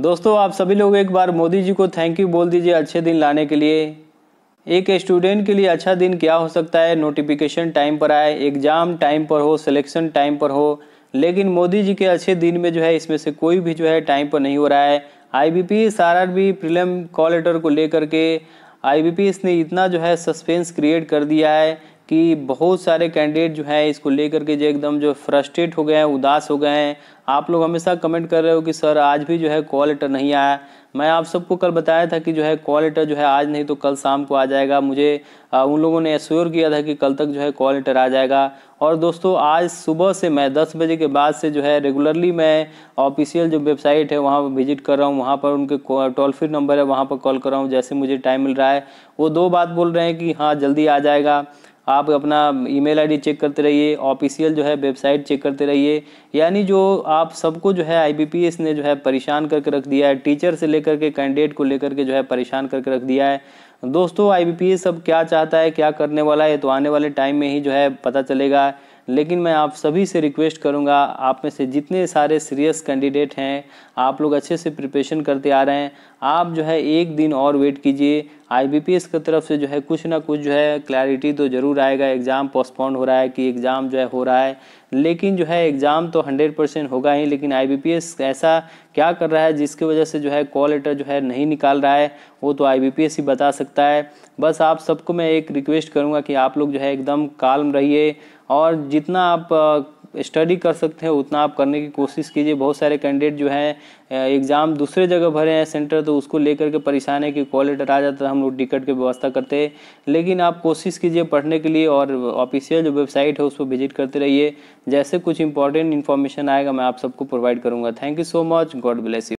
दोस्तों आप सभी लोग एक बार मोदी जी को थैंक यू बोल दीजिए अच्छे दिन लाने के लिए एक स्टूडेंट के लिए अच्छा दिन क्या हो सकता है नोटिफिकेशन टाइम पर आए एग्ज़ाम टाइम पर हो सिलेक्शन टाइम पर हो लेकिन मोदी जी के अच्छे दिन में जो है इसमें से कोई भी जो है टाइम पर नहीं हो रहा है I B P S R R B prelim call letter को लेकर के आई इसने इतना जो है सस्पेंस क्रिएट कर दिया है कि बहुत सारे कैंडिडेट जो है इसको लेकर के जो एकदम जो फ्रस्ट्रेट हो गए हैं उदास हो गए हैं आप लोग हमेशा कमेंट कर रहे हो कि सर आज भी जो है कॉल लेटर नहीं आया मैं आप सबको कल बताया था कि जो है कॉल लेटर जो है आज नहीं तो कल शाम को आ जाएगा मुझे आ, उन लोगों ने एश्योर किया था कि कल तक जो है कॉल लेटर आ जाएगा और दोस्तों आज सुबह से मैं 10 बजे के बाद से जो है रेगुलरली मैं ऑफिशियल जो वेबसाइट है वहाँ पर विजिट कर रहा हूँ वहाँ पर उनके टोल फ्री नंबर है वहाँ पर कॉल कर रहा हूँ जैसे मुझे टाइम मिल रहा है वो दो बात बोल रहे हैं कि हाँ जल्दी आ जाएगा आप अपना ईमेल आईडी चेक करते रहिए ऑफिशियल जो है वेबसाइट चेक करते रहिए यानी जो आप सबको जो है आईबीपीएस ने जो है परेशान करके रख दिया है टीचर से लेकर के कैंडिडेट को लेकर के जो है परेशान करके रख दिया है दोस्तों आईबीपीएस अब क्या चाहता है क्या करने वाला है तो आने वाले टाइम में ही जो है पता चलेगा लेकिन मैं आप सभी से रिक्वेस्ट करूंगा आप में से जितने सारे सीरियस कैंडिडेट हैं आप लोग अच्छे से प्रिपरेशन करते आ रहे हैं आप जो है एक दिन और वेट कीजिए आईबीपीएस की तरफ से जो है कुछ ना कुछ जो है क्लैरिटी तो ज़रूर आएगा एग्ज़ाम पोस्टपोन हो रहा है कि एग्ज़ाम जो है हो रहा है लेकिन जो है एग्ज़ाम तो हंड्रेड परसेंट होगा ही लेकिन आईबीपीएस ऐसा क्या कर रहा है जिसकी वजह से जो है कॉल लेटर जो है नहीं निकाल रहा है वो तो आई ही बता सकता है बस आप सबको मैं एक रिक्वेस्ट करूँगा कि आप लोग जो है एकदम काल्म रहिए और जितना आप स्टडी कर सकते हैं उतना आप करने की कोशिश कीजिए बहुत सारे कैंडिडेट जो हैं एग्ज़ाम दूसरे जगह भरे हैं सेंटर तो उसको लेकर के परेशान है कि कॉल लेटर आ जाता है हम लोग टिकट की व्यवस्था करते लेकिन आप कोशिश कीजिए पढ़ने के लिए और ऑफिशियल जो वेबसाइट है उस पर विजिट करते रहिए जैसे कुछ इंपॉर्टेंट इन्फॉर्मेशन आएगा मैं आप सबको प्रोवाइड करूँगा thank you so much God bless you